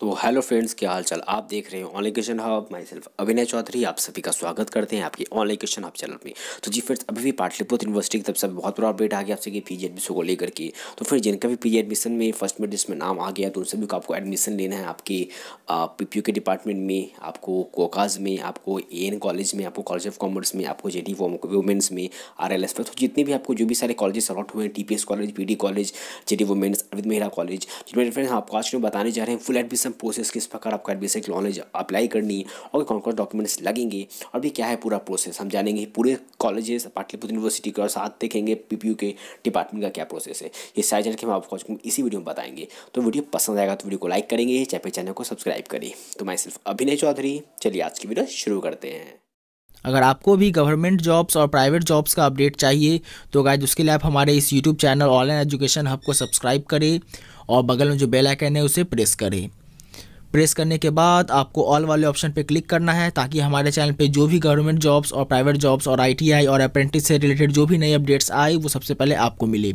तो hello friends क्या हाल चाल आप देख रहे हैं online question hub myself Abhinay Chaudhary आप सभी का स्वागत करते हैं आपके ऑनलाइन क्वेश्चन हब चैनल में तो जी फ्रेंड्स अभी भी पाटलिपुत्र यूनिवर्सिटी की तरफ से बहुत बड़ा अपडेट आ गया आपसे कि जी एडमिशन को लेकर के तो फिर जिनका भी जी एडमिशन में फर्स्ट में जिसमें नाम आ गया तो उन सभी को आपको एडमिशन लेना है आपके पी पी के डिपार्टमेंट में आपको कोकाज में आपको ए कॉलेज में आपको कॉलेज ऑफ कॉमर्स में आपको जे डी वुमेंस में आर एल एस में तो जितने भी आपको जो भी सारे कॉलेज अलॉट हुए हैं T P S college P D college J D women's Arvind Mehra college जिनमें फ्रेंड्स हाँ, आपको आज बताने जा रहे हैं फुल एडमिशन एग्जाम प्रोसेस किस प्रकार आपको एडमिशन नॉलेज अप्लाई करनी है और कौन कौन डॉक्यूमेंट्स लगेंगे और भी क्या है पूरा प्रोसेस हम जानेंगे पूरे कॉलेजेस पाटलिपुत्र यूनिवर्सिटी के और साथ देखेंगे पीपीयू के डिपार्टमेंट का क्या प्रोसेस है ये सारी जानकारी हम आपको इसी वीडियो में बताएंगे तो वीडियो पसंद आएगा तो वीडियो को लाइक करेंगे चाहे चैनल को सब्सक्राइब करें तो मैं सिर्फ अभिनय चौधरी चलिए आज की वीडियो शुरू करते हैं अगर आपको भी गवर्नमेंट जॉब्स और प्राइवेट जॉब्स का अपडेट चाहिए तो गाय उसके लिए आप हमारे इस YouTube channel online education hub को सब्सक्राइब करें और बगल में जो बेल आइकन है उसे प्रेस करें प्रेस करने के बाद आपको ऑल वाले ऑप्शन पर क्लिक करना है ताकि हमारे चैनल पर जो भी गवर्नमेंट जॉब्स और प्राइवेट जॉब्स और आई और अप्रेंटिस से रिलेटेड जो भी नए अपडेट्स आए वो सबसे पहले आपको मिले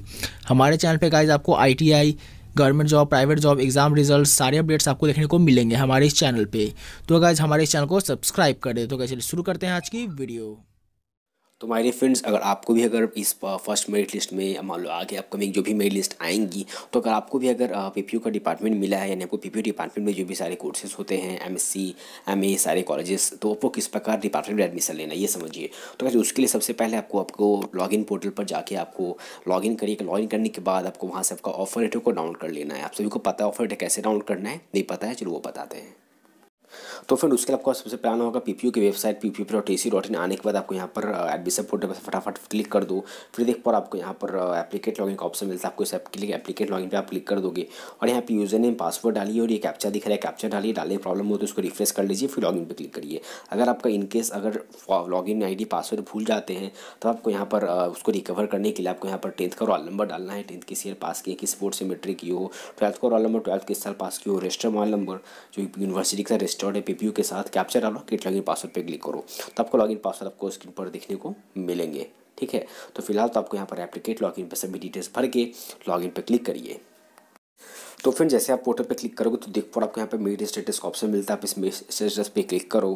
हमारे चैनल पर गाइज आपको आई government job private job exam result सारे अपडेट्स आपको देखने को मिलेंगे हमारे इस चैनल पर तो गाइज हमारे इस चैनल को सब्सक्राइब करें तो गाइज चलिए शुरू करते हैं आज की वीडियो तो माय डियर फ्रेंड्स अगर आपको भी अगर इस फर्स्ट मेरिट लिस्ट में मान लो आगे अपकमिंग जो भी मेरिट लिस्ट आएंगी तो अगर आपको भी अगर पी का डिपार्टमेंट मिला है यानी आपको पी डिपार्टमेंट में जो भी सारे कोर्सेज होते हैं एम एस सारे कॉलेजेस तो आपको किस प्रकार डिपार्टमेंट में एडमिशन लेना ये समझिए तो कैसे उसके लिए सबसे पहले आपको आपको लॉगिन पोर्टल पर जाके आपको लॉगिन करिए लॉगिन करने के बाद आपको वहाँ से आपका ऑफर लेटर को डाउनलोड कर लेना है आप सभी को पता है ऑफर लेटर कैसे डाउनलोड करना है नहीं पता है चलो वो बताते हैं तो फ्रेंड उसके लिए आपका सबसे प्यारा होगा पी की website P P dot A C dot in आने के बाद आपको यहाँ पर एडमिशन पोर्टल पर फटाफट क्लिक कर दो फिर देख पाओ आपको यहाँ पर एप्लीकेट लॉगिन का ऑप्शन मिलता है आपको इस ऐप के लिए एप्लीकेट लॉगिन पर आप क्लिक कर दोगे और यहाँ पर यूजर नेम पासवर्ड डालिए और ये कैप्चा दिख रहा है कैप्चा डालिए डालने प्रॉब्लम हो तो उसको रिफ्रेश कर लीजिए फिर लॉगिन पर क्लिक करिए अगर आपका इनकेस अगर लॉगिन आई डी पासवर्ड भूल जाते हैं तो आपको यहाँ पर उसको रिकवर करने के लिए आपको यहाँ पर टेंथ का रोल नंबर डालना है टेंथ किस ईयर पास किए किस बोर्ड से मेट्रिक की हो ट्वेल्थ का रोल नंबर ट्वेल्थ किस साल पास की हो रजिस्टर मोबाइल नंबर जो यूनिवर्सिटी का रजिस्टर्ड है के व्यू के साथ कैप्चर डालो किट लॉगिन पासवर्ड पे क्लिक करो तो आपको लॉगिन पासवर्ड आपको स्क्रीन पर देखने को मिलेंगे ठीक है तो फिलहाल तो आपको यहाँ पर एप्लीकेट लॉगिन पर सभी डिटेल्स भर के लॉगिन पर क्लिक करिए तो फिर जैसे आप पोर्टल पर क्लिक करोगे तो देख पर आपको यहाँ पर मेड स्टेटस का ऑप्शन मिलता है आप इस स्टेटस पे क्लिक करो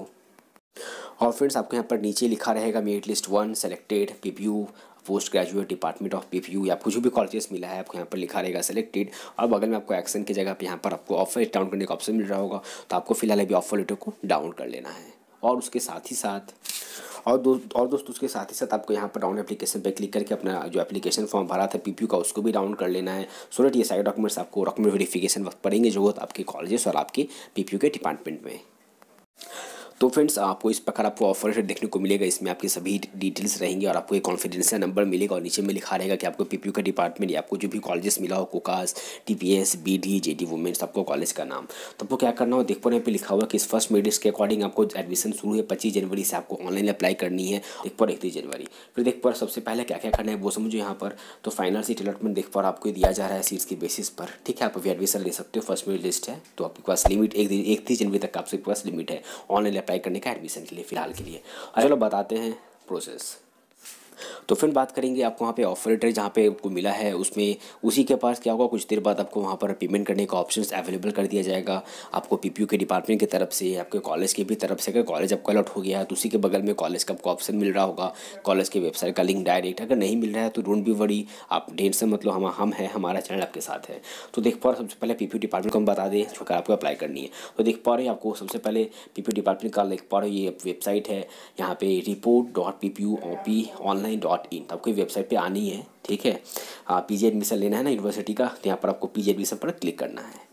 और फ्रेंड्स आपको यहाँ पर नीचे लिखा रहेगा merit list one selected P post graduate department of P या कुछ भी कॉलेजेस मिला है आपको यहाँ पर लिखा रहेगा सेलेक्टेड और बगल में आपको एक्शन की जगह पर यहाँ पर आपको ऑफर डाउन करने का ऑप्शन मिल रहा होगा तो आपको फिलहाल अभी ऑफर लेटर को डाउन कर लेना है और उसके साथ ही साथ और दो और दोस्तों उसके साथ ही साथ आपको यहाँ पर डाउन एप्लीकेशन पर क्लिक करके अपना जो एप्लीकेशन फॉर्म भरा था पीपीयू का उसको भी डाउन कर लेना है सो डेट ये सारे डॉक्यूमेंट्स आपको डॉक्यूमेंट वेरिफिकेशन वक्त पड़ेंगे जो आपके कॉलेजेस और आपके पीपीयू के डिपार्टमेंट में तो फ्रेंड्स आपको इस प्रकार आपको ऑफर देखने को मिलेगा इसमें आपकी सभी डिटेल्स रहेंगे और आपको एक कॉन्फिडेंशियल नंबर मिलेगा और नीचे में लिखा रहेगा कि आपको पी का डिपार्टमेंट या आपको जो भी कॉलेजेस मिला हो कोकास T P S B D J D women's आपको कॉलेज का नाम तो आपको क्या करना हो देख पा रहे यहाँ लिखा हुआ कि इस फर्स्ट मेडिस के अकॉर्डिंग आपको एडमिशन शुरू है पच्चीस जनवरी से आपको ऑनलाइन अप्लाई करनी है देख पर इकतीस जनवरी फिर देख पर सबसे पहले क्या क्या करना है वो समझो यहाँ पर तो फाइनल सीट अलॉटमेंट देख पर आपको दिया जा रहा है सीट्स के बेसिस पर ठीक है आप अभी एडमिशन ले सकते हो फर्स्ट मेरिट लिस्ट है तो आपके पास लिमिट एक इकतीस जनवरी तक आपके पास लिमिट है ऑनलाइन अप्लाई करने का एडमिशन के लिए फ़िलहाल के लिए चलो बताते हैं प्रोसेस तो फिर बात करेंगे आपको वहाँ पे ऑपरेटर जहाँ पे आपको मिला है उसमें उसी के पास क्या होगा कुछ देर बाद आपको वहाँ पर पेमेंट करने का ऑप्शन अवेलेबल कर दिया जाएगा आपको पी के डिपार्टमेंट की तरफ से आपके कॉलेज की भी तरफ से अगर कॉलेज आपको अलॉट हो गया है तो उसी के बगल में कॉलेज का आपको ऑप्शन मिल रहा होगा कॉलेज के वेबसाइट का लिंक डायरेक्ट अगर नहीं मिल रहा है तो डोंट बी वरी आप से मतलब हम हम हैं हमारा चैनल आपके साथ है तो देख पा रहे सबसे पहले पी डिपार्टमेंट को हम बता दें जो आपको अप्लाई करनी है तो देख पा रहे आपको सबसे पहले पी डिपार्टमेंट का देख पा रहे ये वेबसाइट है यहाँ पे report dot P P online online dot in आपको वेबसाइट पे आनी है ठीक है पी जी एडमिशन लेना है ना यूनिवर्सिटी का तो यहाँ पर आपको पी जी एडमिशन पर क्लिक करना है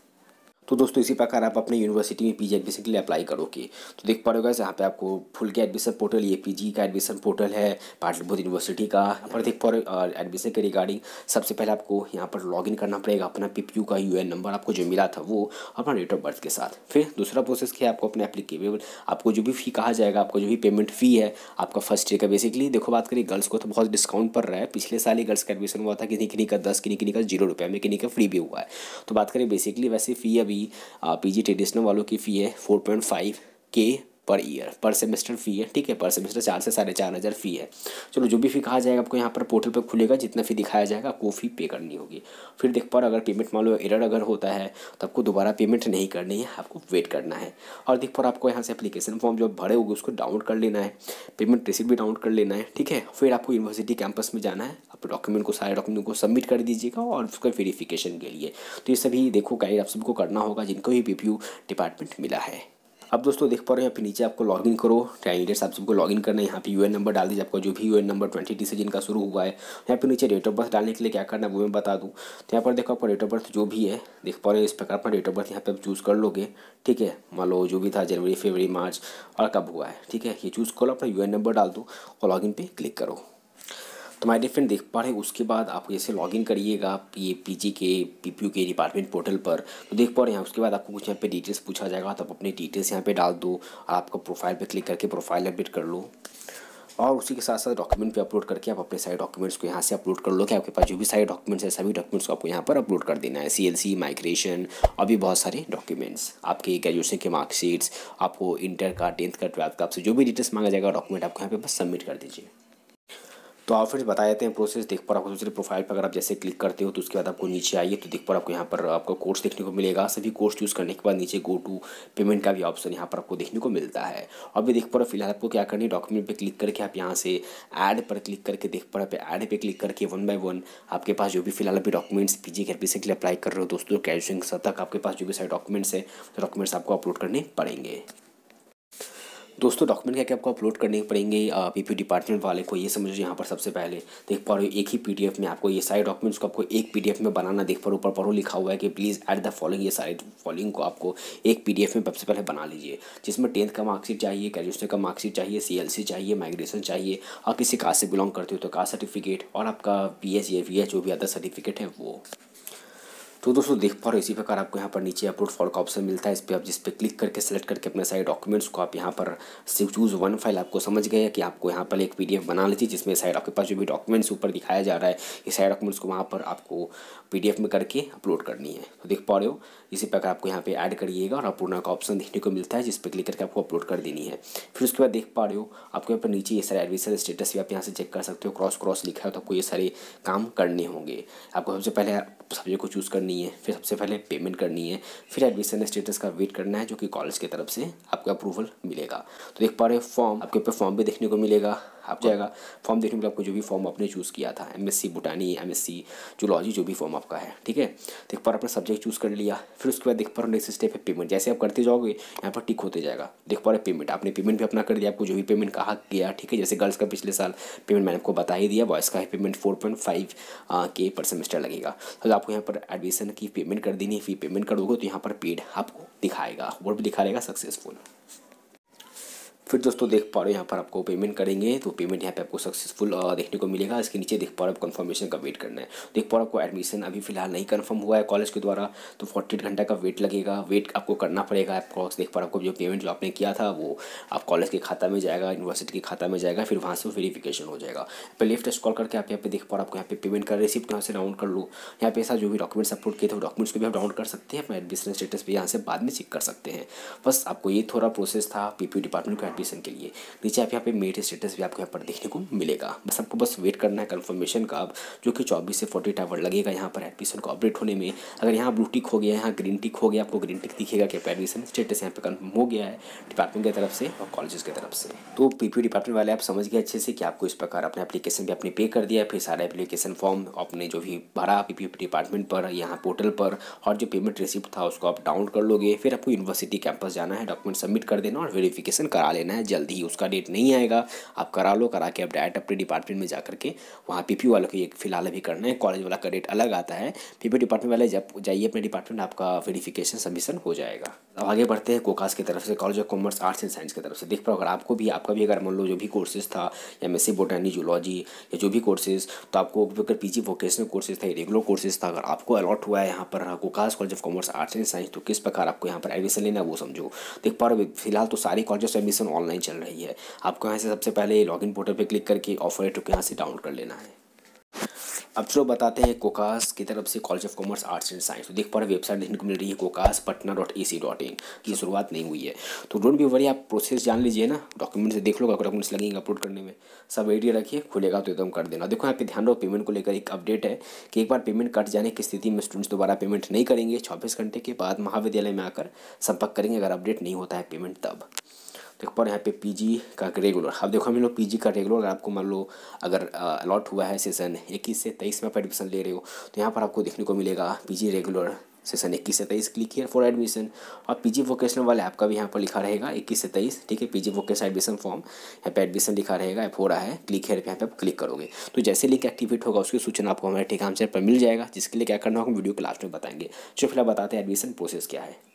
तो दोस्तों इसी प्रकार आप अपने यूनिवर्सिटी में पीजी एडमिशन के लिए अप्लाई करोगे तो देख पा रहे होगा यहाँ पे आपको फुल के एडमिशन पोर्टल ये पीजी का एडमिशन पोर्टल है पाटलिपुर यूनिवर्सिटी का यहाँ पर देख पा रहे एडमिशन के रिगार्डिंग सबसे पहले आपको यहाँ पर लॉग करना पड़ेगा अपना पी का यू नंबर आपको जो मिला था वो अपना डेट ऑफ बर्थ के साथ फिर दूसरा प्रोसेस क्या है आपको अपने एप्लीकेबल आपको जो भी फी कहा जाएगा आपको जो भी पेमेंट फी है आपका फर्स्ट ईयर का बेसिकली देखो बात करिए गर्ल्स को तो बहुत डिस्काउंट पड़ रहा है पिछले साल ही गर्ल्स का एडमिशन हुआ था किन्हीं किन्हीं का दस किन्नी किन्हीं का जीरो रुपये में किन्नी का फ्री भी हुआ है तो बात करें बेसिकली वैसे फ़ी अभी पी पीजी ट्रेडिशनल वालों की फ़ी है फोर पॉइंट फाइव के पर ईयर पर सेमेस्टर फ़ी है ठीक है पर सेमेस्टर चार से साढ़े चार हज़ार फ़ी है चलो जो भी फ़ी कहा जाएगा आपको यहाँ पर पोर्टल पर खुलेगा जितना फ़ी दिखाया जाएगा आपको फी पे करनी होगी फिर देख पर अगर पेमेंट मान लो एरर अगर होता है तो आपको दोबारा पेमेंट नहीं करनी है आपको वेट करना है और देख पर आपको यहाँ से अपलीकेशन फॉर्म जो भरे होगी उसको डाउनलोड कर लेना है पेमेंट रिसिप्ट भी डाउनलोड कर लेना है ठीक है फिर आपको यूनिवर्सिटी कैंपस में जाना है आप डॉक्यूमेंट को सारे डॉक्यूमेंट को सबमिट कर दीजिएगा और उसके वेरीफिकेशन के लिए तो ये सभी देखो गाइड आप सबको करना होगा जिनको भी पी डिपार्टमेंट मिला है अब दोस्तों देख पा रहे हो यहाँ पे नीचे आपको लॉगिन करो कैंडिडेट्स आप सबको लॉगिन करना है यहाँ पे यूएन नंबर डाल दीजिए आपका जो भी यूएन नंबर ट्वेंटी टी से जिनका शुरू हुआ है यहाँ पे नीचे डेट ऑफ बर्थ डालने के लिए क्या करना है वो मैं बता दूँ तो यहाँ पर देखो आपका डेट ऑफ बर्थ जो भी है देख पा रहे हो इस प्रकार अपना डेट ऑफ बर्थ यहाँ पर चूज़ कर लोगे ठीक है मान लो जो भी था जनवरी फेबरी मार्च और कब हुआ है ठीक है ये चूज़ कर लो अपना यू नंबर डाल दो और लॉगिन पर क्लिक करो तो माय डिफ्रेंड देख पा रहे हैं उसके बाद आप जैसे लॉगिन करिएगा आप ये पीजी के पीपीयू के डिपार्टमेंट पोर्टल पर तो देख पा रहे हैं उसके बाद आपको कुछ यहाँ पे डिटेल्स पूछा जाएगा तो आप अपने डिटेल्स यहाँ पे डाल दो और आपका प्रोफाइल पे क्लिक करके प्रोफाइल अपडेट कर लो और उसी के साथ साथ डॉक्यूमेंट पे अपलोड करके आप अपने सारे डॉक्यूमेंट्स को यहाँ से अपलोड कर लो कि आपके पास जो भी सारे डॉक्यूमेंट्स हैं सभी डॉक्यूमेंट्स को आपको यहाँ पर अपलोड कर देना है सीएलसी माइग्रेशन और भी बहुत सारे डॉक्यूमेंट्स आपके ग्रेजुएशन के मार्कशीट्स आपको इंटर का टेंथ का ट्वेल्थ का आपसे जो भी डिटेल्स मांगा जाएगा डॉक्यूमेंट आपको यहाँ पर बस सबमिट कर दीजिए तो आप फ्रेंड्स बता देते हैं प्रोसेस देख पर आपको दूसरे प्रोफाइल पर अगर आप जैसे क्लिक करते हो तो उसके बाद आपको नीचे आइए तो देख पर आपको यहाँ पर आपको कोर्स देखने को मिलेगा सभी कोर्स चूज़ करने के बाद नीचे गो टू पेमेंट का भी ऑप्शन यहाँ पर आपको देखने को मिलता है अभी देख पर फिलहाल आपको क्या करनी है डॉक्यूमेंट पर क्लिक करके आप यहाँ से ऐड पर क्लिक करके देख पर आप ऐड पर क्लिक करके वन बाई वन आपके पास जो भी फिलहाल अभी डॉक्यूमेंट्स पी जी के लिए अप्लाई कर रहे हो दोस्तों ग्रेजुएशन तक आपके पास जो भी सारे डॉक्यूमेंट्स है डॉक्यूमेंट्स आपको अपलोड करने पड़ेंगे दोस्तों डॉक्यूमेंट क्या क्या आपको अपलोड करने पड़ेंगे पी पी डिपार्टमेंट वाले को ये समझो यहाँ पर सबसे पहले देख पा रहे हो एक ही पीडीएफ में आपको ये सारे डॉक्यूमेंट्स को आपको एक पीडीएफ में बनाना देख पा रहे ऊपर पढ़ो लिखा हुआ है कि प्लीज़ एट द फॉलोइंग ये सारे फॉलोइंग को आपको एक पी में सबसे पहले बना लीजिए जिसमें टेंथ का मार्कशीट चाहिए ग्रेजुएशन का मार्कशीट चाहिए सी चाहिए माइग्रेशन चाहिए और किसी कास्ट से बिलोंग करते हो तो कास्ट सर्टिफिकेट और आपका पी एस या वी एच जो भी अदर सर्टिफिकेट है वो तो दोस्तों देख पा रहे इसी प्रकार आपको यहाँ पर नीचे अपलोड फॉर का ऑप्शन मिलता है इस पर आप जिस पर क्लिक करके सेलेक्ट करके अपने सारे डॉक्यूमेंट्स को आप यहाँ पर चूज़ वन फाइल आपको समझ गए कि आपको यहाँ पर एक पी बना लीजिए जिसमें साइड आपके पास जो भी डॉक्यूमेंट्स ऊपर दिखाया जा रहा है ये सारे डॉक्यूमेंट्स को वहाँ पर आपको पी में करके अपलोड करनी है तो देख पा रहे हो इसी प्रकार आपको यहाँ पर ऐड करिएगा और अपलोडना का ऑप्शन देखने को मिलता है जिस पर क्लिक करके आपको अपलोड कर देनी है फिर उसके बाद देख पा रहे हो आपको यहाँ पर नीचे ये सारे एडमिशन स्टेटस भी आप यहाँ से चेक कर सकते हो क्रॉस क्रॉस लिखा है तो आपको ये सारे काम करने होंगे आपको सबसे पहले सब्जेक्ट को चूज़ करनी करनी है फिर सबसे पहले पेमेंट करनी है फिर एडमिशन स्टेटस का वेट करना है जो कि कॉलेज की तरफ से आपको अप्रूवल मिलेगा तो देख पा रहे फॉर्म आपके ऊपर फॉर्म भी देखने को मिलेगा आप जाएगा फॉर्म देखने के लिए आपको जो भी फॉर्म आपने चूज़ किया था M S C botany M S C zoology जो भी फॉर्म आपका है ठीक है तो एक बार आपने सब्जेक्ट चूज़ कर लिया फिर उसके बाद देख पा रहे नेक्स्ट स्टेप है पेमेंट जैसे आप करते जाओगे यहाँ पर टिक होते जाएगा देख पा रहे पेमेंट आपने पेमेंट भी अपना कर दिया आपको जो भी पेमेंट कहा गया ठीक है जैसे गर्ल्स का पिछले साल पेमेंट मैंने आपको बता ही दिया बॉयज़ का है पेमेंट फोर पॉइंट फाइव के पर सेमेस्टर लगेगा तो आपको यहाँ पर एडमिशन की पेमेंट कर देनी है फी पेमेंट करोगे तो यहाँ पर पेड आपको दिखाएगा वो भी दिखा रहेगा सक्सेसफुल फिर दोस्तों देख पा रहे हो यहाँ पर आपको पेमेंट करेंगे तो पेमेंट यहाँ पे आपको सक्सेसफुल देखने को मिलेगा इसके नीचे देख पा रहे हो कन्फर्मेशन का वेट करना है देख पा रहे आपको एडमिशन अभी फिलहाल नहीं कन्फर्म हुआ है कॉलेज के द्वारा तो फोर्टी घंटा का वेट लगेगा वेट आपको करना पड़ेगा आपको देख पा रहे आपको जो पेमेंट जो आपने किया था वो आप कॉलेज के खाता में जाएगा यूनिवर्सिटी के खाता में जाएगा फिर वहाँ से वेरीफिकेशन हो जाएगा पहले लेफ्ट स्कॉल करके आप यहाँ पे देख पा रहे आपको यहाँ पे पेमेंट कर रिसिप्ट यहाँ से डाउन कर लो यहाँ पे ऐसा जो भी डॉक्यूमेंट्स अपलोड किए थे वो डॉक्यूमेंट्स को भी आप डाउन कर सकते हैं अपना एडमिशन स्टेटस भी यहाँ से बाद में चेक कर सकते हैं बस आपको ये थोड़ा प्रोसेस था पी डिपार्टमेंट का एडमिशन के लिए नीचे आप यहाँ पे मेरिट स्टेटस भी आपको यहाँ पर देखने को मिलेगा बस आपको बस वेट करना है कन्फर्मेशन का अब जो कि चौबीस से फोर्टी आवर लगेगा यहाँ पर एडमिशन को अपडेट होने में अगर यहाँ ब्लू टिक हो गया यहाँ ग्रीन टिक हो गया आपको ग्रीन टिक दिखेगा कि एडमिशन स्टेटस यहाँ पर कन्फर्म हो गया है डिपार्टमेंट की तरफ से और कॉलेज की तरफ से तो पी डिपार्टमेंट वाले आप समझ गए अच्छे से कि आपको इस प्रकार अपने एप्लीकेशन भी आपने पे कर दिया फिर सारा एप्लीकेशन फॉर्म अपने जो भी भरा पी डिपार्टमेंट पर यहाँ पोर्टल पर और जो पेमेंट रिसिप्ट था उसको आप डाउनलोड कर लोगे फिर आपको यूनिवर्सिटी कैंपस जाना है डॉक्यूमेंट सबमिट कर देना और वेरिफिकेशन करा लेना लेना है जल्द ही उसका डेट नहीं आएगा आप करा लो करा के आप डायरेक्ट अपने डिपार्टमेंट में जा करके वहाँ पी वालों को फिलहाल अभी करना है कॉलेज वाला का डेट अलग आता है पी डिपार्टमेंट वाले जब जाइए अपने डिपार्टमेंट आपका वेरीफिकेशन सबमिशन हो जाएगा अब आगे बढ़ते हैं कोकास की तरफ से college of commerce arts and science की तरफ से देख पाओ अगर आपको भी आपका भी अगर मान लो जो भी कोर्सेज था या मेसी बोटानी जूलॉजी या जो भी कोर्सेज तो आपको अगर पी जी वोकेशनल कोर्सेज था रेगुलर कोर्सेज था अगर आपको अलॉट हुआ है यहाँ पर हाँ, COCAS college of commerce arts and science तो किस प्रकार आपको यहाँ पर एडमिशन लेना है वो समझो देख पा रहे फिलहाल तो सारी कॉलेज एडमिशन ऑनलाइन चल रही है आपको यहाँ से सबसे पहले लॉगिन पोर्टल पर क्लिक करके ऑफर टू के यहाँ से डाउनलोड कर लेना है अब चलो बताते हैं कोकास की तरफ से college of commerce arts and science तो देख पा रहे वेबसाइट देखने को मिल रही है COCAS Patna dot A C dot in की शुरुआत नहीं हुई है तो डोंट बी वरी आप प्रोसेस जान लीजिए ना डॉक्यूमेंट्स देख लो आपको डॉक्यूमेंट्स लगेंगे अपलोड करने में सब आइडिया रखिए खुलेगा तो एकदम कर देना देखो यहाँ पे ध्यान रहो पेमेंट को लेकर एक अपडेट है कि एक बार पेमेंट कट जाने की स्थिति में स्टूडेंट्स दोबारा पेमेंट नहीं करेंगे चौबीस घंटे के बाद महाविद्यालय में आकर संपर्क करेंगे अगर अपडेट नहीं होता है पेमेंट तब एक पर यहाँ पे पीजी का रेगुलर अब देखो हम लोग पीजी का रेगुलर आपको मान लो अगर अलॉट हुआ है सेशन इक्कीस से तेईस में आप एडमिशन ले रहे हो तो यहाँ पर आपको देखने को मिलेगा पीजी रेगुलर सेशन इक्कीस से तेईस क्लिक किया फॉर एडमिशन और पीजी वोकेशनल वाले आपका भी यहाँ पर लिखा रहेगा इक्कीस से तेईस ठीक है पीजी वोकेशनल एडमिशन फॉर्म यहाँ पे एडमिशन लिखा रहेगा ऐप हो रहा है क्लिक हियर यहाँ पे आप क्लिक करोगे तो जैसे लिंक एक्टिवेट होगा उसकी सूचना आपको हमारे ठीक से पर मिल जाएगा जिसके लिए क्या करना होगा वीडियो के लास्ट में बताएंगे चलो फिलहाल बताते हैं एडमिशन प्रोसेस क्या है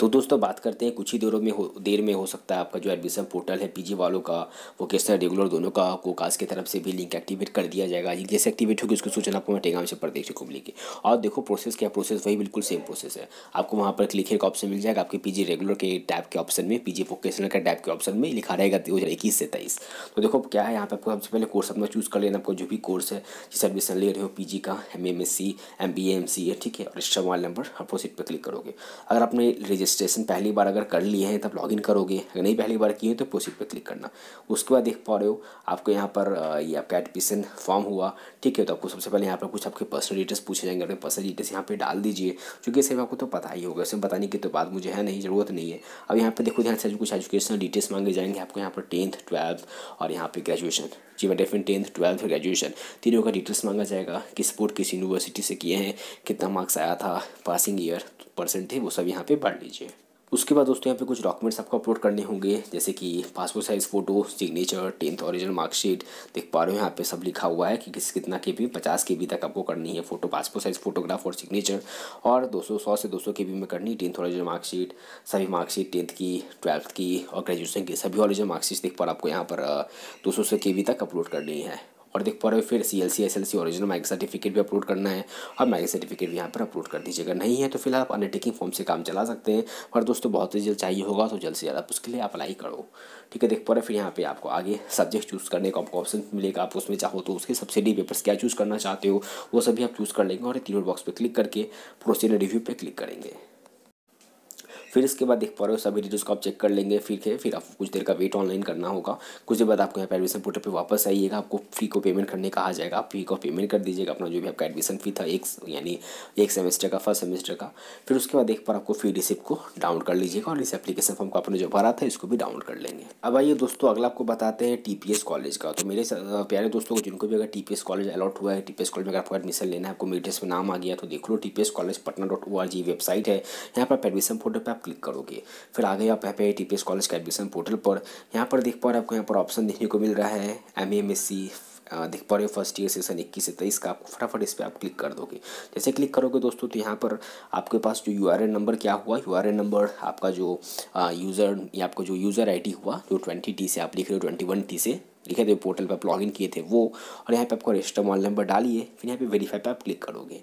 तो दोस्तों बात करते हैं कुछ ही देरों में हो देर में हो सकता है आपका जो एडमिशन पोर्टल है पीजी वालों का वोकेशनल रेगुलर दोनों का कोकास की तरफ से भी लिंक एक्टिवेट कर दिया जाएगा जैसे एक्टिवेट होगी उसकी सूचना आपको मैं टेलीग्राम से पर देखने को मिलेगी और देखो प्रोसेस क्या प्रोसेस वही बिल्कुल सेम प्रोसेस है आपको वहाँ पर लिखे का ऑप्शन मिल जाएगा आपके पी रेगुलर के टैब के ऑप्शन में पी वोकेशनल का टाइप के ऑप्शन में लिखा रहेगा दो हज़ार इक्कीस से तेईस तो देखो क्या है यहाँ पर आपको सबसे पहले कोर्स अपना चूज़ कर लेना आपको जो भी कोर्स है जिस एडमिशन ले रहे हो पी का M M S C M B M C है ठीक है और इस मोबाइल नंबर आप प्रोसीट पर क्लिक करोगे अगर आपने रजिस्ट्रेशन पहली बार अगर कर लिए हैं तब लॉगिन करोगे अगर नहीं पहली बार किए हैं तो प्रोसीड पर क्लिक करना उसके बाद देख पा रहे हो आपको यहाँ पर ये आपका एडमिशन फॉर्म हुआ ठीक है तो आपको सबसे पहले यहाँ पर कुछ आपके पर्सनल डिटेल्स पूछे जाएंगे अपने पर्सनल डिटेल्स यहाँ पर डाल दीजिए क्योंकि सिर्फ आपको तो पता ही होगा उसमें बताने की तो बात मुझे है नहीं ज़रूरत नहीं है अब यहाँ पर देखो ध्यान से कुछ एजुकेशनल डिटेल्स मांगे जाएंगे आपको यहाँ पर टेंथ ट्वेल्थ और यहाँ पर ग्रेजुएशन जी मैं डेफिन टेंथ ट्वेल्थ और ग्रेजुएशन तीनों का डिटेल्स मांगा जाएगा किस बोर्ड किस यूनिवर्सिटी से किए हैं कितना मार्क्स आया था पासिंग ईयर परसेंट थे वो सब यहाँ पे बढ़ लीजिए उसके बाद दोस्तों यहाँ पे कुछ डॉक्यूमेंट्स आपको अपलोड करने होंगे जैसे कि passport size photo signature tenth original marksheet देख पा रहे हो यहाँ पे सब लिखा हुआ है कि किस कितना के बी पचास के बी तक आपको करनी है फ़ोटो पासपोर्ट साइज़ फ़ोटोग्राफ और सिग्नेचर और दो सौ सौ से दो सौ के बी में करनी टेंथ ऑरिजिनल मार्कशीट सभी मार्कशीट टेंथ की ट्वेल्थ की और ग्रेजुएशन की सभी ऑरिजिनल मार्कशीट देख पा आपको यहाँ पर दो सौ के बी तक अपलोड करनी है और देख पा रहे हो फिर C L C S L C original मैग सर्टिफिकेट भी अपलोड करना है और मैग सर्टिफिकेट भी यहाँ पर अपलोड कर दीजिएगा नहीं है तो फिलहाल आप अंडरटेकिंग फॉर्म से काम चला सकते हैं और दोस्तों बहुत ही जल्द चाहिए होगा तो जल्द से जल्द आप उसके लिए अप्लाई करो ठीक है देख पा रहे फिर यहाँ पे आपको आगे सब्जेक्ट चूज़ करने का आपको ऑप्शन मिलेगा आप उसमें चाहो तो उसके सब्सिडी पेपर्स क्या चूज़ करना चाहते हो वो सभी आप चूज़ कर लेंगे और तीनों बॉक्स पर क्लिक करके प्रोसीजर रिव्यू पर क्लिक करेंगे फिर इसके बाद देख पा रहे हो सभी डिटेल्स को आप चेक कर लेंगे फिर के फिर आपको कुछ देर का वेट ऑनलाइन करना होगा कुछ देर बाद आपको यहाँ पर एडमिशन पोर्टल पर वापस आइएगा आपको फ़ी को पेमेंट करने कहा जाएगा आप फी को पेमेंट कर दीजिएगा अपना जो भी आपका एडमिशन फ़ी था एक यानी एक सेमेस्टर का फर्स्ट सेमेस्टर का फिर उसके बाद देख पा आपको फी रिसिप्ट को डाउनलोड कर लीजिएगा और इस एप्लीकेशन फॉर्म को आपने जो भरा था इसको भी डाउनलोड कर लेंगे अब आइए दोस्तों अगला आपको बताते हैं टी कॉलेज का तो मेरे प्यारे दोस्तों जिनको भी अगर टी कॉलेज अलॉट हुआ है टी कॉलेज में अगर आपको एडमिशन लेना है आपको ड्रेस में नाम आ गया तो देख लो T college Patna dot O R G website है यहाँ पर एडमिशन फोटो पर आप क्लिक करोगे फिर आ गए आप यहाँ पे टी पी कॉलेज का एडमिशन पोर्टल पर यहाँ पर देख पा रहे आपको यहाँ पर ऑप्शन देखने को मिल रहा है एम एम एस सी देख पा रहे हो फर्स्ट ईयर सेशन इक्कीस से तेईस का आपको फटाफट इस पर आप क्लिक कर दोगे जैसे क्लिक करोगे दोस्तों तो यहाँ पर आपके पास जो यू नंबर क्या हुआ यू नंबर आपका जो यूज़र या आपका जो यूज़र डी हुआ जो ट्वेंटी टी से आप लिख रहे हो ट्वेंटी वन टी से लिखे थे पोर्टल पर आप इन किए थे वो और यहाँ पे आपको रजिस्टर मोबाइल नंबर डालिए फिर यहाँ पे वेरीफाई पर आप क्लिक करोगे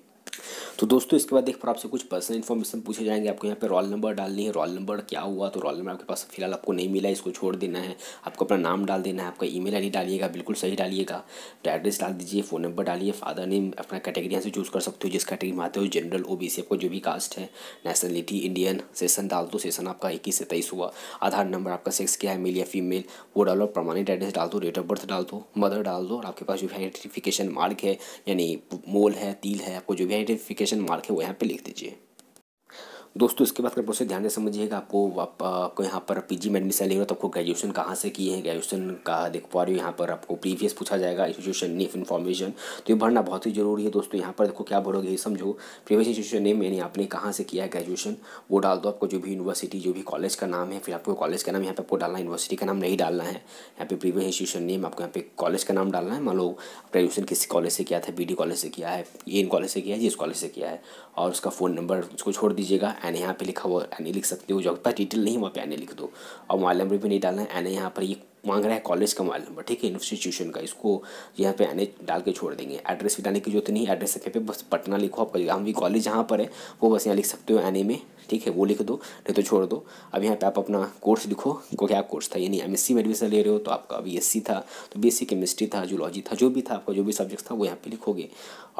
तो दोस्तों इसके बाद पर आपसे कुछ पर्सनल इन्फॉर्मेशन पूछे जाएंगे आपको यहाँ पे रोल नंबर डालनी है रोल नंबर क्या हुआ तो रोल नंबर आपके पास फिलहाल आपको नहीं मिला इसको छोड़ देना है आपको अपना नाम डाल देना है आपका ई मेल डालिएगा बिल्कुल सही डालिएगा तो एड्रेस डाल दीजिए फ़ोन नंबर डालिए फादर नेम अपना कैटेगरी यहाँ से चूज़ कर सकते हो जिस कैटेगरी में आते हो जनरल ओ बी जो भी कास्ट है नेशनलिटी इंडियन सेशन डाल दो सेशन आपका इक्कीस से तेईस हुआ आधार नंबर आपका सेक्स क्या है मेल या फीमेल वो डालो प्रमाणित एड्रेस डाल दो डेट ऑफ बर्थ डाल दो मदर डाल दो और आपके पास जो भी आइडेंटिफिकेशन मार्क है यानी मोल है तील है आपको जो भी आइडेंटिफिकेशन क्वेश्चन मार्क है वो यहाँ पे लिख दीजिए दोस्तों इसके बाद कृपया से ध्यान से समझिएगा आपको आप, आपको यहाँ पर पीजी में एडमिशन ले रहे हो तो आपको ग्रेजुएशन कहाँ से की है ग्रेजुएशन का देख पा रही हो यहाँ पर आपको प्रीवियस पूछा जाएगा इंस्टीट्यूशन नेम इन्फॉर्मेशन तो ये भरना बहुत ही जरूरी है दोस्तों यहाँ पर देखो क्या भरोगे ये समझो प्रीवियस इंस्टीट्यूशन नेम यानी आपने कहाँ से किया है ग्रेजुएशन वो डाल दो आपको जो भी यूनिवर्सिटी जो भी कॉलेज का नाम है फिर आपको कॉलेज का नाम यहाँ पर आपको डालना यूनिवर्सिटी का नाम नहीं डालना है यहाँ पर प्रीवियस इंस्टीट्यूशन नेम आपको यहाँ पे कॉलेज का नाम डालना है मान लो ग्रेजुएशन किस कॉलेज से किया था बी कॉलेज से किया है ए कॉलेज से किया है जिस कॉलेज से किया है और उसका फ़ोन नंबर उसको छोड़ दीजिएगा અને યહાં પે લખવો એનલિક્સ સક્રિય જોગ પણ ઇટલ નહીં મપ્યાને લખ દો ઓર મુઆલ્લમ રે ભી નહીં ડાલના એને યહાં પર યે માંગ રહા હે કોલેજ કા માલ્લમ નંબર ઠીક હે ઇન્સ્ટિટ્યુશન કા ઇસકો યહાં પે એને ડાલ કે છોડ દેગે એડ્રેસ ભી ડાને કી જોત નહીં એડ્રેસ લખે પે બસ પટના લખો ઓર ગામ ભી કોલેજ જહા પર હે વો બસ યહાં લખ સકતે હો એને મે ठीक है वो लिख दो नहीं तो छोड़ दो अब यहाँ पे आप अपना कोर्स लिखो को क्या कोर्स था यानी एम एस में एडमिशन ले रहे हो तो आपका बी एस था तो बी एस केमिस्ट्री था जूलॉजी था जो भी था आपका जो भी सब्जेक्ट था वो यहाँ पे लिखोगे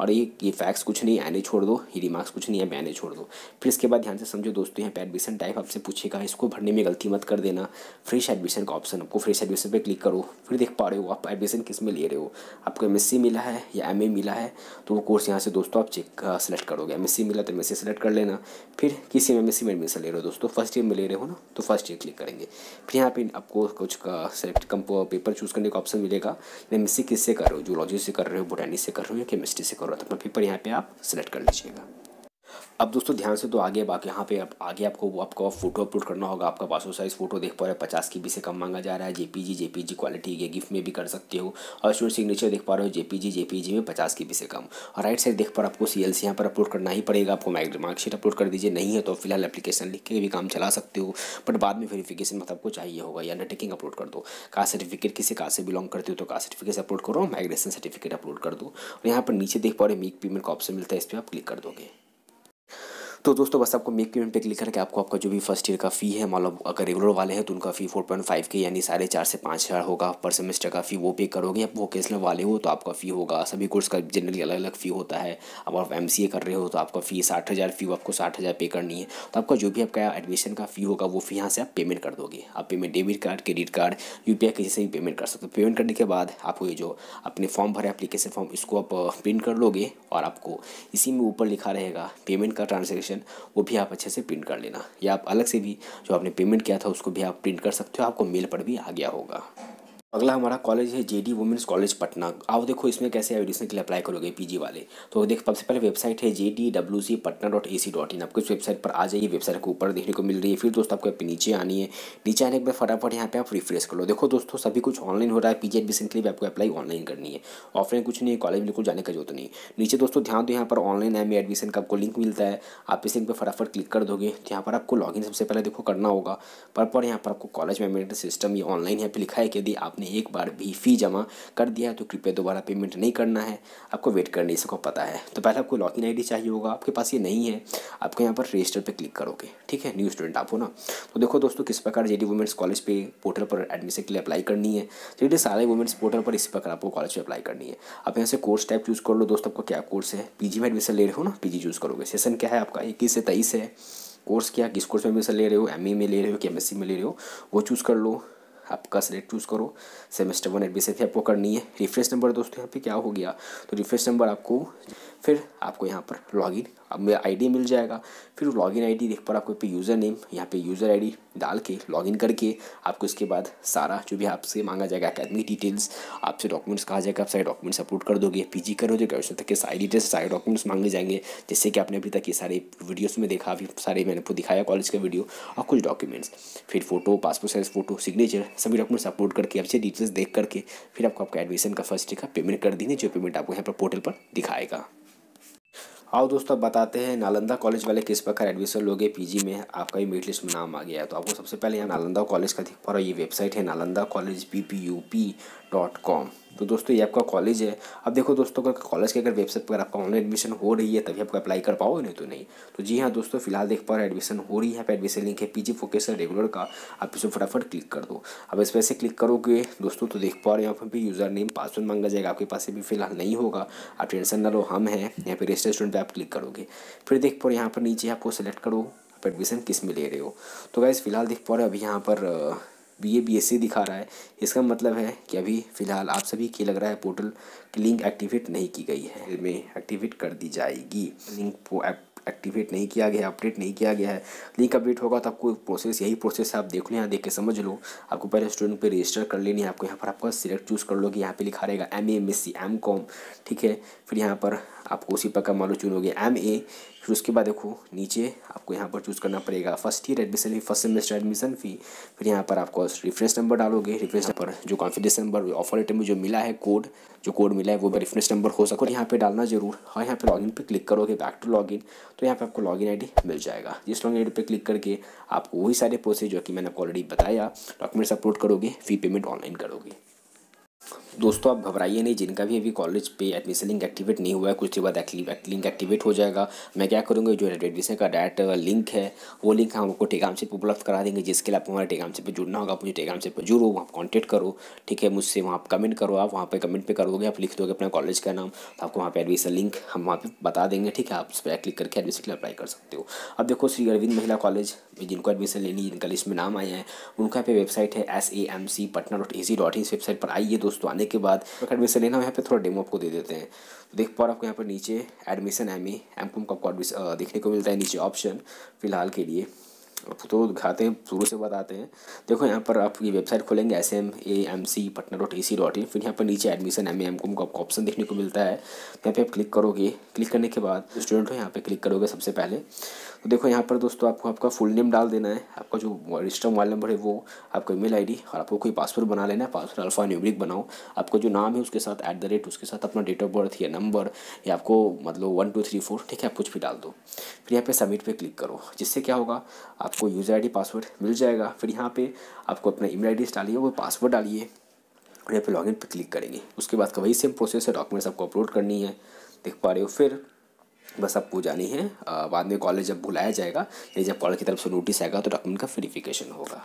और ये ये फैक्ट्स कुछ नहीं आने छोड़ दो ये रिमार्क्स कुछ नहीं है बयाने छोड़ दो फिर इसके बाद ध्यान से समझो दोस्तों यहाँ पे एडमिशन टाइप आपसे पूछेगा इसको भरने में गलती मत कर देना फ्रेश एडमिशन का ऑप्शन आपको फ्रेश एडमिशन पर क्लिक करो फिर देख पा रहे हो आप एडमिशन किस में ले रहे हो आपको एम मिला है या एम मिला है तो वो कोर्स यहाँ से दोस्तों आप चेक सेलेक्ट करोगे एम मिला तो एम सेलेक्ट कर लेना फिर किसी इसी में इसी में एडमिशन ले रहे हो दोस्तों फर्स्ट ईयर में ले रहे हो ना तो फर्स्ट ईयर क्लिक करेंगे फिर यहाँ पे आपको कुछ का सेलेक्ट कम पेपर चूज़ करने का ऑप्शन मिलेगा एम किससे कर रहे हो जूलॉजी से कर रहे हो बोटानी से कर रहे हो या केमिस्ट्री से कर रहे हो तो अपना पेपर यहाँ पे आप सेलेक्ट कर लीजिएगा अब दोस्तों ध्यान से तो आगे बाकी यहाँ पे अब आगे आपको वो आपका फोटो अपलोड करना होगा आपका पासपोर्ट साइज़ फोटो देख पा रहे हो पचास की बी से कम मांगा जा रहा है जेपीजी जेपीजी क्वालिटी ये गिफ्ट में भी कर सकते हो और शोर सिग्नेचर देख पा रहे हो जेपीजी जेपीजी में पचास की बी से कम और राइट साइड देख पा आपको सी एल पर अपलोड करना ही पड़ेगा आपको मार्कशीट अपलोड कर दीजिए नहीं है तो फिलहाल अपलीकेशन लिख के भी काम चला सकते हो बट बाद में वेरीफिकेशन मतलब आपको चाहिए होगा या अंडरटेकिंग अपलोड कर दो कास्ट सर्टिफिकेट किसी का से बिलोंग करते हो तो कास्ट सर्टिफिकेट अपलोड करो माइग्रेशन सर्टिफिकेट अपलोड कर दो और यहाँ पर नीचे देख पा रहे मीक पेमेंट का ऑप्शन मिलता है इस पर आप क्लिक कर दोगे तो दोस्तों बस आपको मेक पेमेंट पे क्लिक करके आपको आपका जो भी फर्स्ट ईयर का फ़ी है मतलब अगर रेगुलर वाले हैं तो उनका फ़ी फोर पॉइंट फाइव के यानी साढ़े चार से पाँच हज़ार होगा पर सेमेस्टर का फ़ी वो पे करोगे आप वोकेशनल वाले हो तो आपका फ़ी होगा सभी कोर्स का जनरली अलग अलग फ़ी होता है अब आप एम कर रहे हो तो आपका फ़ी साठ हज़ार फ़ी आपको साठ हज़ार पे करनी है तो आपका जो भी आपका एडमिशन का फ़ी होगा वो फ़ी यहाँ से आप पेमेंट कर दोगे आप payment debit card credit card U P I से भी पेमेंट कर सकते हो पेमेंट करने के बाद आपको ये जो अपने फॉर्म भरे एप्लीकेशन फॉर्म इसको आप प्रिंट कर लोगे और आपको इसी में ऊपर लिखा रहेगा पेमेंट का ट्रांजेक्शन ट्रांजेक्शन वो भी आप अच्छे से प्रिंट कर लेना या आप अलग से भी जो आपने पेमेंट किया था उसको भी आप प्रिंट कर सकते हो आपको मेल पर भी आ गया होगा अगला हमारा कॉलेज है J D women's college Patna आओ देखो इसमें कैसे एडमिशन के लिए अप्लाई करोगे पीजी वाले तो देख सबसे पहले वेबसाइट है J D W C Patna dot A C dot in आपको इस वेबसाइट पर आ जाइए वेबसाइट के ऊपर देखने को मिल रही है फिर दोस्तों आपको यहाँ नीचे आनी है नीचे आने के बाद फटाफट यहाँ पे आप रिफ्रेश कर लो देखो दोस्तों सभी कुछ ऑनलाइन हो रहा है पी एडमिशन के लिए भी आपको अप्लाई ऑनलाइन करनी है ऑफलाइन कुछ नहीं कॉलेज बिल्कुल जाने का जरूरत नहीं नीचे दोस्तों ध्यान दो यहाँ पर ऑनलाइन एम एडमिशन का आपको लिंक मिलता है आप इस लिंक पर फटाफट क्लिक कर दोगे तो यहाँ पर आपको लॉगिन सबसे पहले देखो करना होगा पर यहाँ पर आपको कॉलेज मैनेजमेंट सिस्टम ये ऑनलाइन यहाँ पर लिखा है कि यदि आपने आपने एक बार भी फ़ी जमा कर दिया है तो कृपया दोबारा पेमेंट नहीं करना है आपको वेट करने इसको पता है तो पहले आपको लॉगिन आईडी चाहिए होगा आपके पास ये नहीं है आपको यहाँ पर रजिस्टर पे क्लिक करोगे ठीक है न्यू स्टूडेंट आप हो ना तो देखो दोस्तों किस प्रकार जे डी वुमेंस कॉलेज पे पोर्टल पर एडमिशन के लिए अप्लाई करनी है डी सारे वुमेंस पोर्टल पर इस प्रकार आपको कॉलेज पर अप्लाई करनी है आप यहाँ से कोर्स टाइप चूज़ कर लो दोस्तों आपका क्या कोर्स है पी में एडमिशन ले रहे हो ना पी चूज़ करोगे सेशन क्या है आपका इक्कीस से तेईस है कोर्स क्या किस कोर्स में एडमिशन ले रहे हो एम e में ले रहे हो कि एम में ले रहे हो वो चूज़ कर लो आपका सिलेक्ट चूज़ करो सेमेस्टर वन एडमिशन थी आपको करनी है रिफ्रेश नंबर दोस्तों यहाँ पे क्या हो गया तो रिफ्रेश नंबर आपको फिर आपको यहाँ पर लॉगिन अब मेरा आईडी मिल जाएगा फिर लॉगिन आईडी देख पर आपको पे यूज़र नेम यहाँ पे यूज़र आईडी डाल के लॉगिन करके आपको इसके बाद सारा जो भी आपसे मांगा जाएगा अकेडमी डिटेल्स आपसे डॉक्यूमेंट्स कहा जाएगा आप सारे डॉक्यूमेंट्स अपलोड कर दोगे पी जी करोगे ग्रेजुएशन तक के सारी डिटेल्स सारे डॉक्यूमेंट्स मांगे जाएंगे जैसे कि आपने अभी तक ये सारे वीडियोज़ में देखा अभी सारे मैंने आपको दिखाया कॉलेज का वीडियो और कुछ डॉक्यूमेंट्स फिर photo passport size photo signature सभी डॉक्यूमेंट्स अपलोड करके आपसे डिटेल्स देख करके फिर आपको आपका एडमिशन का फर्स्ट डे का पेमेंट कर देंगे जो पेमेंट आपको यहाँ पर पोर्टल पर दिखाएगा आओ दोस्तों बताते हैं नालंदा कॉलेज वाले किस प्रकार एडमिशन लोगे पीजी में आपका भी मेट लिस्ट में नाम आ गया है तो आपको सबसे पहले यहाँ नालंदा कॉलेज का दिख पा रहा है ये वेबसाइट है Nalanda college P P U P dot com तो दोस्तों ये आपका कॉलेज है अब देखो दोस्तों अगर कॉलेज के अगर वेबसाइट पर आपका ऑनलाइन एडमिशन हो रही है तभी आपको अप्लाई कर पाओ नहीं तो नहीं तो जी हाँ दोस्तों फिलहाल देख पा रहे एडमिशन हो रही है पर एडमिशन लिंक है पीजी है रेगुलर का आप इसमें फटाफट क्लिक कर दो अब इस पर क्लिक करोगे दोस्तों तो देख पा रहे यहाँ पर भी यूज़र नेम पासवर्ड मांगा जाएगा आपके पास अभी फिलहाल नहीं होगा आप टेंशन ना लो हम हैं यहाँ पर स्टूडेंट पर आप क्लिक करोगे फिर देख पा रहे यहाँ पर नीचे आपको सेलेक्ट करो आप एडमिशन किस में ले रहे हो तो गाइज़ फिलहाल देख पा रहे हो अभी यहाँ पर B A B S C दिखा रहा है इसका मतलब है कि अभी फ़िलहाल आप सभी की लग रहा है पोर्टल की लिंक एक्टिवेट नहीं की गई है में एक्टिवेट कर दी जाएगी लिंक को एक्टिवेट नहीं किया गया अपडेट नहीं किया गया है लिंक अपडेट होगा तो आपको प्रोसेस यही प्रोसेस है आप देख लो यहाँ देख के समझ लो आपको पहले स्टूडेंट पे रजिस्टर कर लेनी है आपको यहाँ पर आपका सिलेक्ट चूज़ कर लोगे यहाँ पे लिखा रहेगा M A M S C M com ठीक है फिर यहाँ पर आपको उसी प्रकार मान लो चुनोगे एम ए फिर उसके बाद देखो नीचे आपको यहाँ पर चूज़ करना पड़ेगा first year admission first semester admission fee फिर यहाँ पर आपको रिफ्रेंस नंबर डालोगे रिफ्रेंस नंबर जो कॉन्फिडेंस नंबर ऑफर लेटर में जो मिला है कोड जो कोड मिला है वो रेफरेंस नंबर हो सकता है यहाँ पर डालना जरूर और हाँ, यहाँ पर लॉगिन पे क्लिक करोगे बैक टू लॉगिन तो यहाँ पर आपको लॉगिन आईडी मिल जाएगा जिस लॉगिन आई पे क्लिक करके आपको वही सारे प्रोसेस जो कि मैंने आपको ऑलरेडी बताया डॉक्यूमेंट्स अपलोड करोगे फी पेमेंट ऑनलाइन करोगे दोस्तों आप घबराइए नहीं जिनका भी अभी कॉलेज पे एडमिशन लिंक एक्टिवेट नहीं हुआ है कुछ देर बाद लिंक एक्टिवेट हो जाएगा मैं क्या करूँगा जो एडमिशन का डायरेक्ट लिंक uh, है वो लिंक हम आपको टेगाम पर उपलब्ध करा देंगे जिसके लिए आपको हमारे टेगामशिप पर जुड़ना होगा आप मुझे टेगामशिप पर जुड़ो वहाँ कॉन्टेक्ट करो ठीक है मुझसे वहाँ आप कमेंट करो आप वहाँ पर कमेंट पर करोगे आप लिख दोगे अपने कॉलेज का नाम तो आपको वहाँ पर एडमिशन लिंक हम वहाँ पर बता देंगे ठीक है आप उस पर क्लिक करके एडमिशन के लिए अप्लाई कर सकते हो अब देखो श्री अरविंद महिला कॉलेज में जिनको एडमिशन लेनी जिनका लिस्ट में नाम आया है उनका यहाँ पे वेबसाइट है S A M C Patna dot A C dot in इस वेबसाइट पर आइए दोस्तों आने आने के बाद एडमिशन लेना यहाँ पे थोड़ा डेमो आपको दे देते हैं तो देख पा रहे आपको यहाँ पर नीचे admission M E M com का देखने को मिलता है नीचे ऑप्शन फिलहाल के लिए तो दिखाते हैं शुरू से बताते हैं देखो यहाँ पर आप ये वेबसाइट खोलेंगे S M A M C Patna dot A C dot in फिर यहाँ पर नीचे admission M A M com का आपको ऑप्शन देखने को मिलता है यहाँ पे आप क्लिक करोगे क्लिक करने के बाद स्टूडेंट हो यहाँ पे क्लिक करोगे सबसे पहले तो देखो यहाँ पर दोस्तों आपको आपका फुल नेम डाल देना है आपका जो रजिस्टर मोबाइल नंबर है वो आपका ईमेल आईडी और आपको कोई पासवर्ड बना लेना है पासवर्ड अल्फा न्यूब्रिक बनाओ आपका जो नाम है उसके साथ एट द रेट उसके साथ अपना डेट ऑफ बर्थ या नंबर या आपको मतलब वन टू थ्री फोर ठीक है आप कुछ भी डाल दो फिर यहाँ पर सबमिट पर क्लिक करो जिससे क्या होगा आपको यूज़र आई पासवर्ड मिल जाएगा फिर यहाँ पर आपको अपना मेल आई डालिए वो पासवर्ड डालिए और यहाँ पर लॉगिन पे क्लिक करेंगे उसके बाद का वही सेम प्रोसेस है डॉक्यूमेंट्स आपको अपलोड करनी है देख पा रहे हो फिर बस आपको जानी है बाद में कॉलेज जब बुलाया जाएगा या जब कॉलेज की तरफ से नोटिस आएगा तो डॉक्यूमेंट का वेरीफिकेशन होगा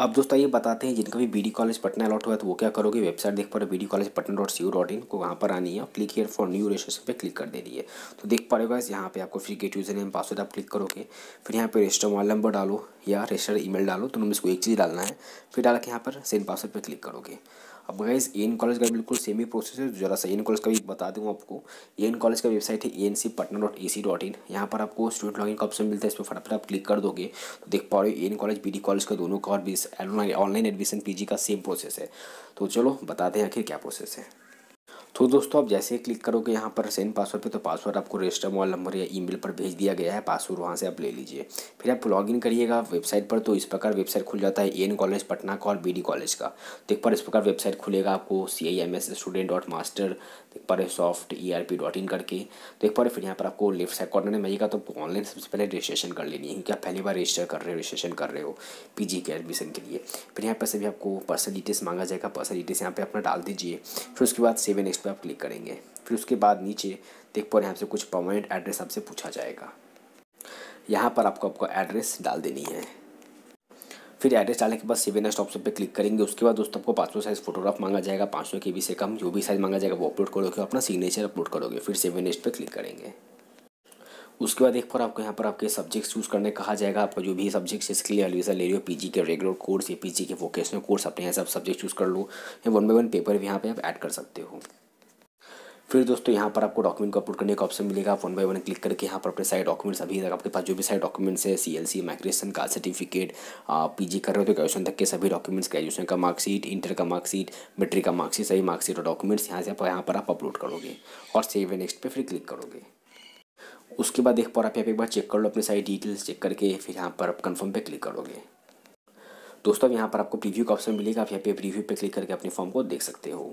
अब दोस्तों ये बताते हैं जिनका भी B D college Patna allot हुआ है तो वो क्या करोगे वेबसाइट देख पा रहे हो B D college Patna dot C dot in को वहाँ पर आनी है click here for new registration पे क्लिक कर देनी है तो देख पा रहे हो यहाँ पे आपको free get user name password आप क्लिक करोगे फिर यहाँ पे रजिस्टर मोबाइल नंबर डालो या रजिस्टर मेल डालो तो में इसको एक चीज़ डालना है फिर डाल के यहाँ पर सेंड पासवर्ड पर क्लिक करोगे अब गाइज ए एन कॉलेज का बिल्कुल सेम ही प्रोसेस है जरा सा एन कॉलेज का भी बता दूँ आपको ए एन कॉलेज का वेबसाइट है A N C Patna dot A C dot in यहाँ पर आपको स्टूडेंट लॉगिन का ऑप्शन मिलता है इस पर फटाफट आप क्लिक कर दोगे तो देख पा रहे हो A N college B D college का दोनों का और ऑनलाइन एडमिशन पी जी का सेम प्रोसेस है तो चलो बताते हैं आखिर क्या प्रोसेस है तो दोस्तों आप जैसे ही क्लिक करोगे यहाँ पर सेंड पासवर्ड पे तो पासवर्ड आपको रजिस्टर मोबाइल नंबर या ईमेल पर भेज दिया गया है पासवर्ड वहाँ से आप ले लीजिए फिर आप इन करिएगा वेबसाइट पर तो इस प्रकार वेबसाइट खुल जाता है एन कॉलेज पटना का और बी कॉलेज का तो एक बार इस प्रकार वेबसाइट खुलेगा आपको C I M S student dot master एक बार soft E R P dot in करके तो एक बार फिर यहाँ पर आपको लेफ्ट साइड कॉर्नर में मिलेगा तो आपको ऑनलाइन सबसे पहले रजिस्ट्रेशन कर लेनी है क्योंकि आप पहली बार रजिस्टर कर रहे हो रजिस्ट्रेशन कर रहे हो पी जी के एडमिशन के लिए फिर यहाँ पर सभी आपको पर्सनल डिटेल्स मांगा जाएगा पर्सनल डिटेल्स यहाँ पर अपना डाल दीजिए फिर उसके बाद सेवन एक्सपायर आप क्लिक करेंगे फिर उसके बाद नीचे देख पा रहे हैं आपसे कुछ परमानेंट एड्रेस आपसे पूछा जाएगा यहाँ पर आपको आपको एड्रेस डाल देनी है फिर एड्रेस डालने के बाद सेवन नेक्स्ट ऑप्शन पे क्लिक करेंगे उसके बाद दोस्तों आपको पाँच सौ साइज़ फोटोग्राफ मांगा जाएगा पाँच सौ के बी से कम जो भी साइज़ मांगा जाएगा वो अपलोड करोगे अपना सिग्नेचर अपलोड करोगे फिर सेवन एस्ट पर क्लिक करेंगे उसके बाद एक बार आपको यहाँ पर आपके सब्जेक्ट्स चूज़ करने कहा जाएगा आपका जो भी सब्जेक्ट्स इसके लिए एडमिशन ले रहे हो पीजी के रेगुलर कोर्स या पीजी के वोकेशनल कोर्स अपने यहाँ सब सब्जेक्ट चूज़ कर लो या वन बाई वन पेपर भी यहाँ पे आप ऐड कर सकते हो फिर दोस्तों यहाँ पर आपको डॉक्यूमेंट को अपलोड करने का ऑप्शन मिलेगा वन बाय वन क्लिक करके यहाँ पर अपने सारे डॉक्यूमेंट्स अभी तक आपके पास जो भी सारे डॉक्यूमेंट्स है सी एल सी माइग्रेशन का सर्टिफिकेट पीजी कर रहे हो तो ग्रेजुएशन तक के सभी डॉक्यूमेंट्स ग्रेजुएशन का मार्कशीट इंटर का मार्कशीट मेट्रिक का मार्कशीट सही मार्कशीट और डॉक्यूमेंट्स यहाँ से आप यहाँ पर आप अपलोड करोगे और सेव एंड नेक्स्ट पर फिर क्लिक करोगे उसके बाद एक बार आप एक बार चेक कर लो अपने सारी डिटेल्स चेक करके फिर यहाँ पर आप कन्फर्म पे क्लिक करोगे दोस्तों अब यहाँ पर आपको प्रीव्यू का ऑप्शन मिलेगा आप यहाँ पे प्रीव्यू पे क्लिक करके अपने फॉर्म को देख सकते हो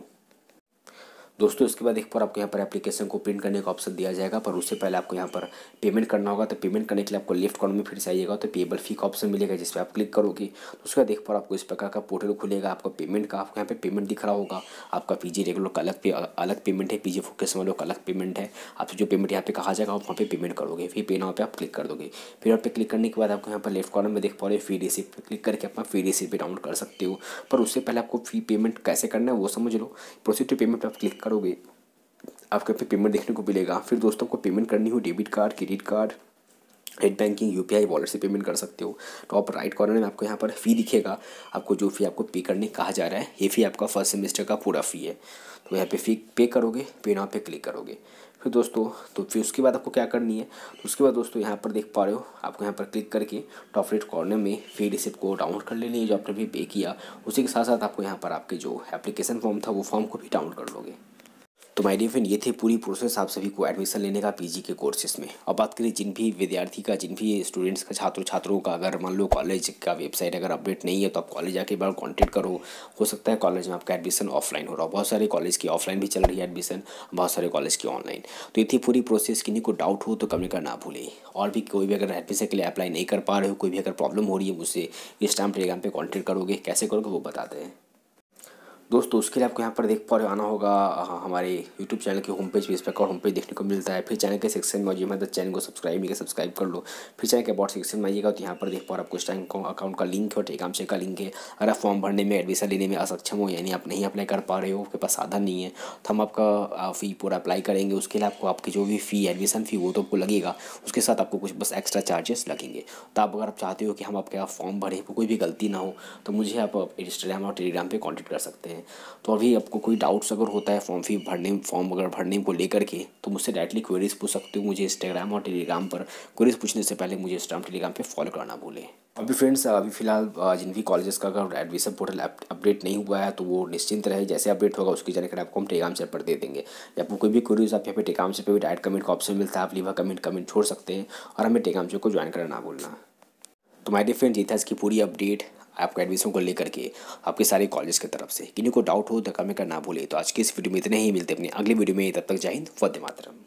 दोस्तों इसके बाद एक बार आपको यहाँ पर एप्लीकेशन को प्रिंट करने का ऑप्शन दिया जाएगा पर उससे पहले आपको यहाँ पर पेमेंट करना होगा तो पेमेंट करने के लिए आपको लेफ्ट कॉर्नर में फिर से आइएगा तो पेबल फी का ऑप्शन मिलेगा जिस पर आप क्लिक करोगे तो उसके बाद एक बार आपको इस प्रकार का पोर्टल खुलेगा आपका पेमेंट का आपको यहाँ पे पेमेंट दिख रहा होगा आपका पी रेगुलर का अलग पे अलग पेमेंट है पीजी फोकस वालों का अलग पेमेंट है आपसे जो पेमेंट यहाँ पे कहा जाएगा आप वहाँ पर पेमेंट करोगे फिर पे नाव पर आप क्लिक कर दोगे फिर वहाँ पर क्लिक करने के बाद आपको यहाँ पर लेफ्ट कॉर्नर में देख पा रहे फी रिसिप क्लिक करके अपना फी रिसिप भी डाउनलोड कर सकते हो पर उससे पहले आपको फी पेमेंट कैसे करना है वो समझ लो प्रोसीड टू पेमेंट पर आप क्लिक करोगे आपके पे पेमेंट देखने को मिलेगा फिर दोस्तों आपको पेमेंट करनी हो debit card credit card net banking U P wallet से पेमेंट कर सकते हो टॉप राइट कॉर्नर में आपको यहाँ पर फ़ी दिखेगा आपको जो फ़ी आपको पे करने कहा जा रहा है ये फ़ी आपका फर्स्ट सेमेस्टर का पूरा फ़ी है तो यहाँ पे फ़ी पे करोगे पे नाव पे क्लिक करोगे फिर दोस्तों तो फिर उसके बाद आपको क्या करनी है तो उसके बाद दोस्तों यहाँ पर देख पा रहे हो आपको यहाँ पर क्लिक करके टॉप रेट कॉर्नर में फी रिसिप्ट को डाउनलोड कर लेनी है जो आपने भी पे किया उसी के साथ साथ आपको यहाँ पर आपके जो एप्लीकेशन फॉर्म था वो फॉर्म को भी डाउनलोड कर लोगे तो माय डियर फ्रेंड ये थे पूरी प्रोसेस आप सभी को एडमिशन लेने का पीजी के कोर्सेज में अब बात करें जिन भी विद्यार्थी का जिन भी स्टूडेंट्स का छात्र छात्रों का अगर मान लो कॉलेज का वेबसाइट अगर अपडेट नहीं है तो आप कॉलेज जाके एक बार कॉन्टेक्ट करो हो सकता है कॉलेज में आपका एडमिशन ऑफलाइन हो रहा है बहुत सारे कॉलेज की ऑफलाइन भी चल रही है एडमिशन बहुत सारे कॉलेज की ऑनलाइन तो ये थी पूरी प्रोसेस किन्हीं को डाउट हो तो कमेंट करना भूलें और भी कोई भी अगर एडमिशन के लिए अप्लाई नहीं कर पा रहे हो कोई भी अगर प्रॉब्लम हो रही है मुझसे इस टाइम टेलीग्राम पर कॉन्टेक्ट करोगे कैसे करोगे वो बताते हैं दोस्तों उसके लिए आपको यहाँ पर देख रहे आना होगा हाँ, हमारे यूट्यूब चैनल के होम पेज पर इस पर होम पेज देखने को मिलता है फिर चैनल के सेक्शन में आइए मतलब चैनल को सब्सक्राइब नहीं सब्सक्राइब कर लो फिर चैनल के अबाउट सेक्शन में आइएगा तो यहाँ पर देख पाओ आपको इस टाइम अकाउंट का लिंक है और चेक का लिंक है अगर आप फॉर्म भरने में एडमिशन लेने में असक्षम हो यानी आप नहीं अप्लाई कर पा रहे हो आपके पास साधन नहीं है तो हम आपका फ़ी पूरा अप्लाई करेंगे उसके लिए आपको आपकी जो भी फ़ी एडमिशन फ़ी वो तो आपको लगेगा उसके साथ आपको कुछ बस एक्स्ट्रा चार्जेस लगेंगे तो आप अगर आप चाहते हो कि हम आपके फॉर्म भरें कोई भी गलती ना हो तो मुझे आप इंस्टाग्राम और टेलीग्राम पर कॉन्टैक्ट कर सकते हैं हैं तो अभी आपको कोई डाउट्स अगर होता है फॉर्म फी भरने फॉर्म अगर भरने को लेकर के तो मुझसे डायरेक्टली क्वेरीज पूछ सकते हो मुझे इंस्टाग्राम और टेलीग्राम पर क्वेरीज पूछने से पहले मुझे इंस्टाग्राम टेलीग्राम पर फॉलो करना भूलें अभी फ्रेंड्स अभी फिलहाल जिन भी कॉलेजेस का अगर एडमिशन पोर्टल अपडेट नहीं हुआ है तो वो निश्चिंत रहे जैसे अपडेट होगा उसकी जानकारी आपको हम टेलीग्राम से पर दे देंगे या आपको कोई भी क्वेरीज आप यहाँ पे टेलीग्राम से पे भी डायरेक्ट कमेंट का ऑप्शन मिलता है आप लीवा कमेंट कमेंट छोड़ सकते हैं और हमें टेलीग्राम से को ज्वाइन करना ना भूलना तो माय डिफ्रेंड फ्रेंड ये था इसकी पूरी अपडेट आपका एडमिशन को लेकर के आपके सारे कॉलेज की तरफ से किन्हीं को डाउट हो तो कमेंट करना भूले तो आज की इस वीडियो में इतने ही मिलते अपने अगली वीडियो में तब तक जाहिंद हिंद मातरम